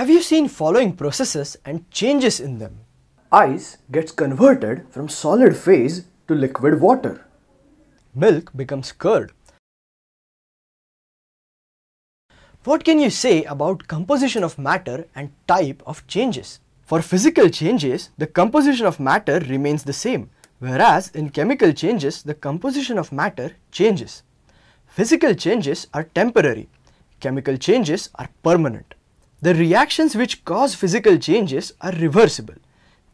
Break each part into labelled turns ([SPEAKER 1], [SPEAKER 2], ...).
[SPEAKER 1] Have you seen following processes and changes in them? Ice gets converted from solid phase to liquid water. Milk becomes curd. What can you say about composition of matter and type of changes? For physical changes, the composition of matter remains the same, whereas in chemical changes, the composition of matter changes. Physical changes are temporary, chemical changes are permanent. The reactions which cause physical changes are reversible.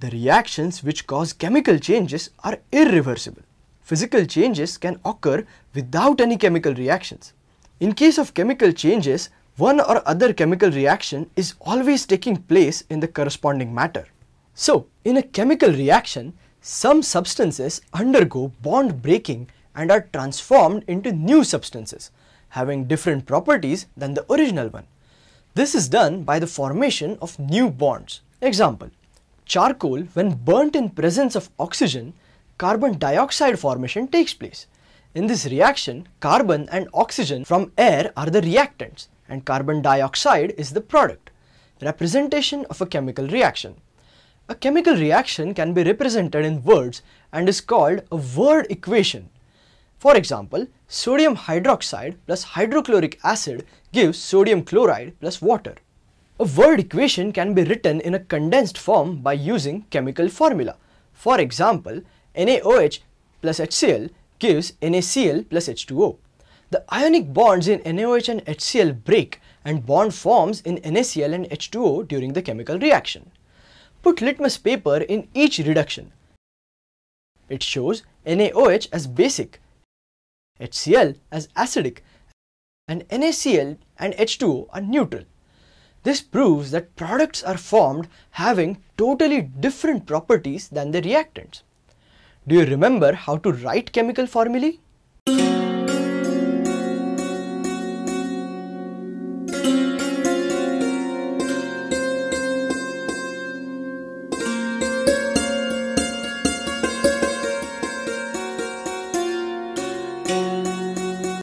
[SPEAKER 1] The reactions which cause chemical changes are irreversible. Physical changes can occur without any chemical reactions. In case of chemical changes, one or other chemical reaction is always taking place in the corresponding matter. So, in a chemical reaction, some substances undergo bond breaking and are transformed into new substances having different properties than the original one. This is done by the formation of new bonds. Example, charcoal when burnt in presence of oxygen, carbon dioxide formation takes place. In this reaction, carbon and oxygen from air are the reactants and carbon dioxide is the product. Representation of a chemical reaction. A chemical reaction can be represented in words and is called a word equation. For example, sodium hydroxide plus hydrochloric acid gives sodium chloride plus water. A word equation can be written in a condensed form by using chemical formula. For example, NaOH plus HCl gives NaCl plus H2O. The ionic bonds in NaOH and HCl break and bond forms in NaCl and H2O during the chemical reaction. Put litmus paper in each reduction. It shows NaOH as basic HCl as acidic and NaCl and H2O are neutral. This proves that products are formed having totally different properties than the reactants. Do you remember how to write chemical formulae?